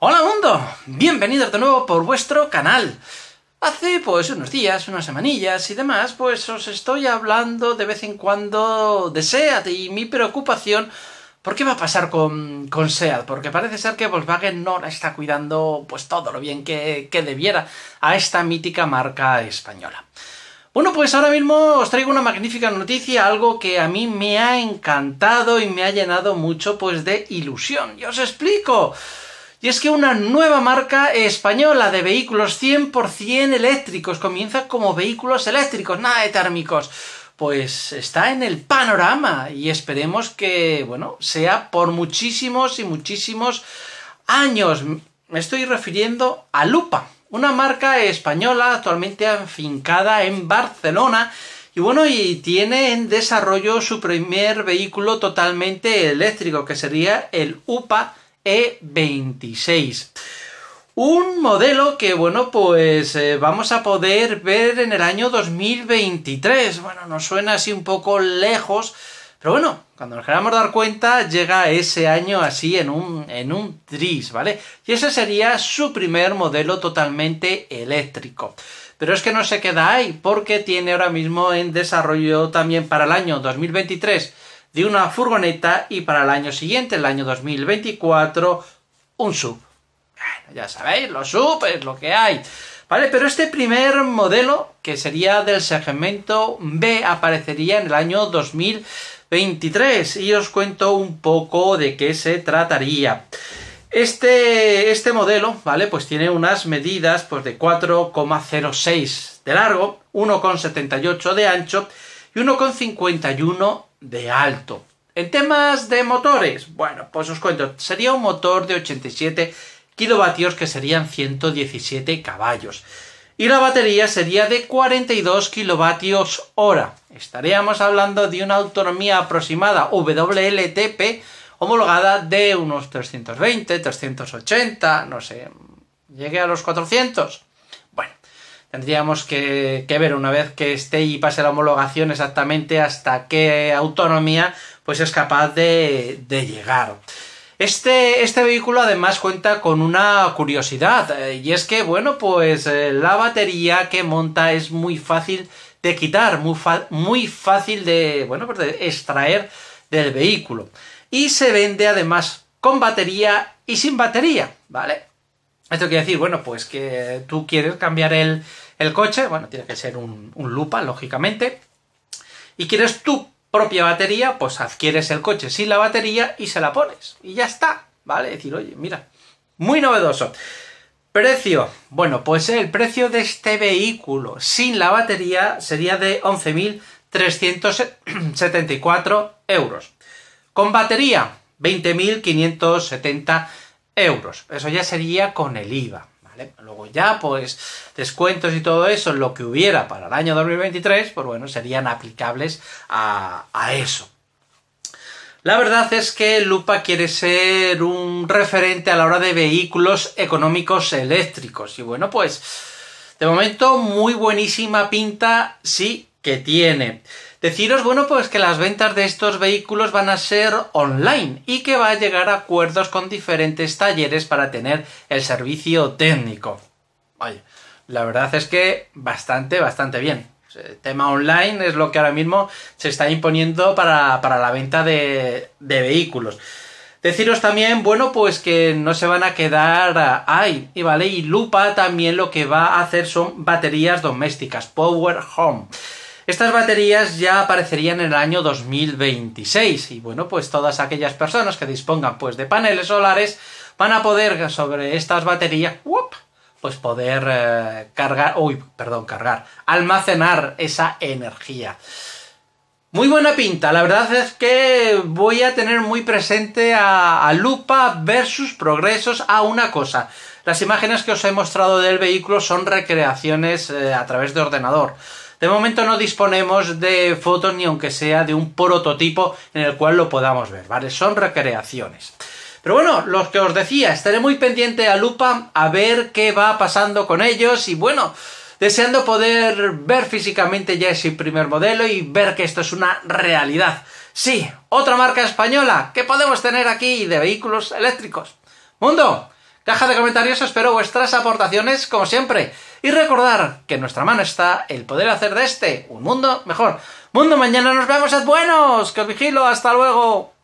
Hola mundo, bienvenidos de nuevo por vuestro canal. Hace pues unos días, unas semanillas y demás, pues os estoy hablando de vez en cuando de SEAT y mi preocupación por qué va a pasar con, con SEAT, porque parece ser que Volkswagen no la está cuidando pues todo lo bien que, que debiera a esta mítica marca española. Bueno, pues ahora mismo os traigo una magnífica noticia, algo que a mí me ha encantado y me ha llenado mucho pues de ilusión. Y os explico. Y es que una nueva marca española de vehículos 100% eléctricos comienza como vehículos eléctricos, nada de térmicos. Pues está en el panorama y esperemos que, bueno, sea por muchísimos y muchísimos años. Me estoy refiriendo a Lupa, una marca española actualmente afincada en Barcelona y bueno, y tiene en desarrollo su primer vehículo totalmente eléctrico, que sería el UPA e26. Un modelo que, bueno, pues eh, vamos a poder ver en el año 2023. Bueno, nos suena así un poco lejos, pero bueno, cuando nos queramos dar cuenta, llega ese año así en un, en un tris, ¿vale? Y ese sería su primer modelo totalmente eléctrico. Pero es que no se queda ahí, porque tiene ahora mismo en desarrollo también para el año 2023 de una furgoneta y para el año siguiente, el año 2024, un sub. ya sabéis, los sub es lo que hay. ¿Vale? Pero este primer modelo, que sería del segmento B, aparecería en el año 2023 y os cuento un poco de qué se trataría. Este, este modelo, ¿vale? Pues tiene unas medidas pues, de 4,06 de largo, 1,78 de ancho y 1,51 de alto. En temas de motores, bueno, pues os cuento, sería un motor de 87 kilovatios que serían 117 caballos. Y la batería sería de 42 kilovatios hora. Estaríamos hablando de una autonomía aproximada WLTP homologada de unos 320, 380, no sé, llegue a los 400 tendríamos que, ver una vez que esté y pase la homologación exactamente hasta qué autonomía pues es capaz de, llegar. Este, este, vehículo además cuenta con una curiosidad eh, y es que bueno pues eh, la batería que monta es muy fácil de quitar, muy, fácil de, pues de extraer del vehículo y se vende además con batería y sin batería, ¿vale? Esto quiere decir, bueno, pues que tú quieres cambiar el, coche, bueno, tiene que ser un, un, lupa, lógicamente, y quieres tu propia batería, pues adquieres el coche sin la batería y se la pones. Y ya está, ¿vale? Decir, oye, mira, muy novedoso. Precio. Bueno, pues el precio de este vehículo sin la batería sería de 11.374 euros. Con batería, 20.570 euros euros. Eso ya sería con el IVA. Luego ya, pues, descuentos y todo eso, lo que hubiera para el año 2023, pues bueno, serían aplicables a, a eso. La verdad es que Lupa quiere ser un referente a la hora de vehículos económicos eléctricos. Y bueno, pues de momento muy buenísima pinta sí que tiene. Deciros, bueno, pues que las ventas de estos vehículos van a ser online y que va a llegar a acuerdos con diferentes talleres para tener el servicio técnico. la verdad es que bastante, bastante bien. El eh, tema online es lo que ahora mismo se está imponiendo para, para la venta de, de vehículos. Deciros también, bueno, pues que no se van a quedar ahí, y vale, y Lupa también lo que va a hacer son baterías domésticas, Power Home. Estas baterías ya aparecerían en el año 2026 y bueno, pues todas aquellas personas que dispongan pues de paneles solares van a poder sobre estas baterías, pues poder eh, cargar, uy, perdón, cargar, almacenar esa energía. Muy buena pinta, la verdad es que voy a tener muy presente a, Lupa ver sus Progresos a ah, una cosa. Las imágenes que os he mostrado del vehículo son recreaciones eh, a través de ordenador. De momento no disponemos de fotos ni aunque sea de un prototipo en el cual lo podamos ver, ¿vale? Son recreaciones. Pero bueno, lo que os decía, estaré muy pendiente a Lupa a ver qué va pasando con ellos y bueno, deseando poder ver físicamente ya ese primer modelo y ver que esto es una realidad. Sí, otra marca española que podemos tener aquí de vehículos eléctricos. Mundo, caja de comentarios, espero vuestras aportaciones como siempre. Y recordar que en nuestra mano está el poder hacer de este un mundo mejor. Mundo mañana nos vemos, es buenos, que os vigilo, hasta luego.